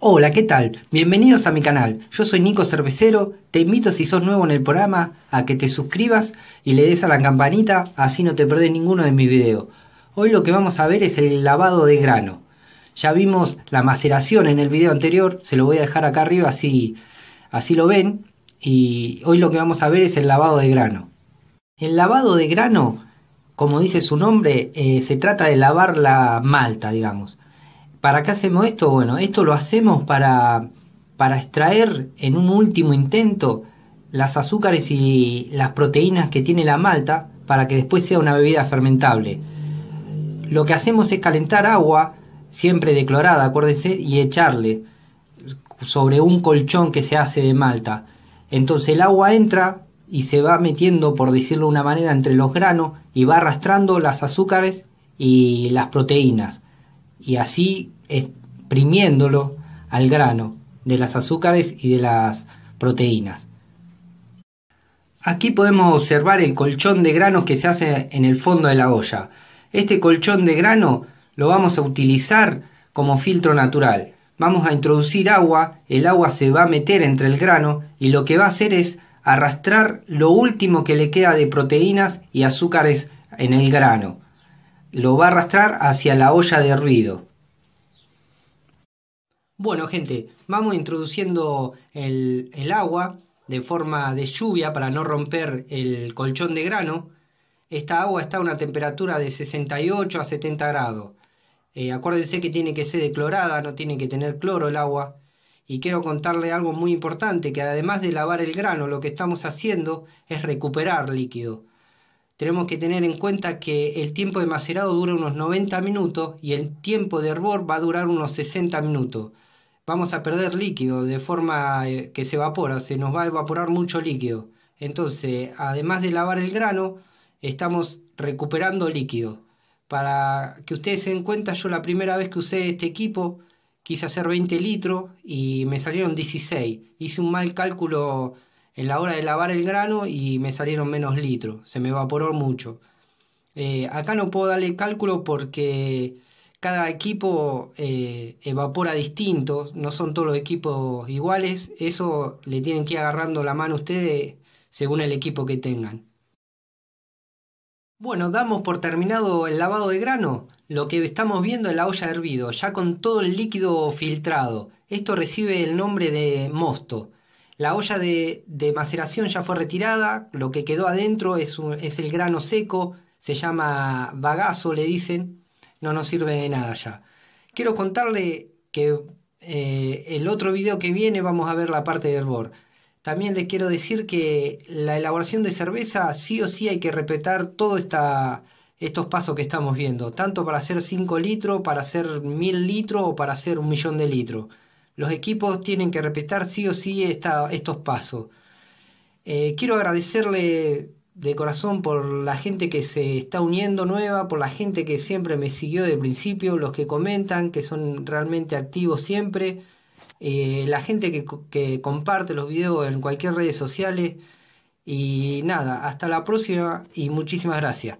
Hola, ¿qué tal? Bienvenidos a mi canal. Yo soy Nico Cervecero. Te invito si sos nuevo en el programa a que te suscribas y le des a la campanita, así no te perdés ninguno de mis videos. Hoy lo que vamos a ver es el lavado de grano. Ya vimos la maceración en el video anterior, se lo voy a dejar acá arriba así, así lo ven. Y hoy lo que vamos a ver es el lavado de grano. El lavado de grano, como dice su nombre, eh, se trata de lavar la malta, digamos. ¿Para qué hacemos esto? Bueno, esto lo hacemos para, para extraer en un último intento las azúcares y las proteínas que tiene la malta para que después sea una bebida fermentable. Lo que hacemos es calentar agua, siempre declorada, acuérdense, y echarle sobre un colchón que se hace de malta. Entonces el agua entra y se va metiendo, por decirlo de una manera, entre los granos y va arrastrando las azúcares y las proteínas y así exprimiéndolo al grano de las azúcares y de las proteínas. Aquí podemos observar el colchón de granos que se hace en el fondo de la olla. Este colchón de grano lo vamos a utilizar como filtro natural. Vamos a introducir agua, el agua se va a meter entre el grano y lo que va a hacer es arrastrar lo último que le queda de proteínas y azúcares en el grano lo va a arrastrar hacia la olla de ruido. Bueno, gente, vamos introduciendo el, agua de forma de lluvia para no romper el colchón de grano. Esta agua está a una temperatura de 68 a 70 grados. Eh, acuérdense que tiene que ser declorada, no tiene que tener cloro el agua. Y quiero contarle algo muy importante, que además de lavar el grano, lo que estamos haciendo es recuperar líquido. Tenemos que tener en cuenta que el tiempo de macerado dura unos 90 minutos y el tiempo de hervor va a durar unos 60 minutos. Vamos a perder líquido de forma eh, que se evapora, se nos va a evaporar mucho líquido. Entonces, además de lavar el grano, estamos recuperando líquido. Para que ustedes se den cuenta, yo la primera vez que usé este equipo quise hacer 20 litros y me salieron 16. Hice un mal cálculo en la hora de lavar el grano y me salieron menos litros, se me evaporó mucho. Eh, acá no puedo darle cálculo porque cada equipo eh, evapora distinto, no son todos los equipos iguales, eso le tienen que ir agarrando la mano ustedes según el equipo que tengan. Bueno, damos por terminado el lavado de grano, lo que estamos viendo en la olla hervido, ya con todo el líquido filtrado. Esto recibe el nombre de mosto. La olla de, maceración ya fue retirada, lo que quedó adentro es, el grano seco, se llama bagazo, le dicen, no nos sirve de nada ya. Quiero contarle que eh, el otro video que viene vamos a ver la parte de hervor. También les quiero decir que la elaboración de cerveza sí o sí hay que respetar todos estos pasos que estamos viendo, tanto para hacer 5 litros, para hacer 1000 litros o para hacer un millón de litros. Los equipos tienen que respetar sí o sí estos pasos. Eh, quiero agradecerle de corazón por la gente que se está uniendo nueva, por la gente que siempre me siguió de principio, los que comentan, que son realmente activos siempre, eh, la gente que, que, comparte los videos en cualquier redes sociales. Y nada, hasta la próxima y muchísimas gracias.